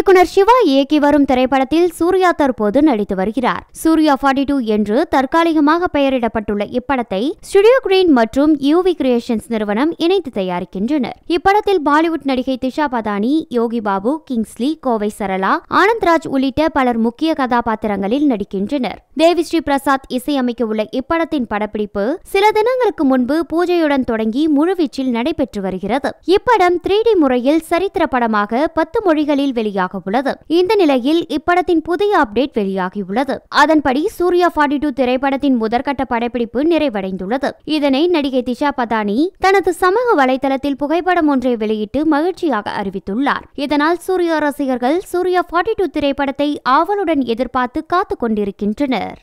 இயக்குனர் சிவா இயக்கி வரும் திரைப்படத்தில் சூர்யா தற்போது நடித்து வருகிறார் சூர்யா ஃபார்ட்டி டூ என்று தற்காலிகமாக பெயரிடப்பட்டுள்ள இப்படத்தை ஸ்டுடியோ கிரீன் மற்றும் யூவி கிரியேஷன்ஸ் நிறுவனம் இணைத்து தயாரிக்கின்றனர் இப்படத்தில் பாலிவுட் நடிகை திஷா பதானி யோகி பாபு கிங்ஸ்லி கோவை சரளா ஆனந்த்ராஜ் உள்ளிட்ட பலர் முக்கிய கதாபாத்திரங்களில் நடிக்கின்றனர் தேவி ஸ்ரீ பிரசாத் இசையமைக்க உள்ள இப்படத்தின் படப்பிடிப்பு சில தினங்களுக்கு முன்பு பூஜையுடன் தொடங்கி முழுவீச்சில் நடைபெற்று வருகிறது இப்படம் த்ரீ முறையில் சரித்திர படமாக பத்து மொழிகளில் வெளியாகும் வெளியாக உள்ளது இந்த நிலையில் இப்படத்தின் புதிய அப்டேட் வெளியாகியுள்ளது அதன்படி சூர்யா ஃபார்ட்டி டூ திரைப்படத்தின் முதற்கட்ட படப்பிடிப்பு நிறைவடைந்துள்ளது இதனை நடிகை திஷா பதானி தனது சமூக வலைதளத்தில் புகைப்படம் ஒன்றை வெளியிட்டு மகிழ்ச்சியாக அறிவித்துள்ளார் இதனால் சூர்யா ரசிகர்கள் சூர்யா ஃபார்ட்டி டூ திரைப்படத்தை ஆவலுடன் எதிர்பார்த்து காத்து கொண்டிருக்கின்றனர்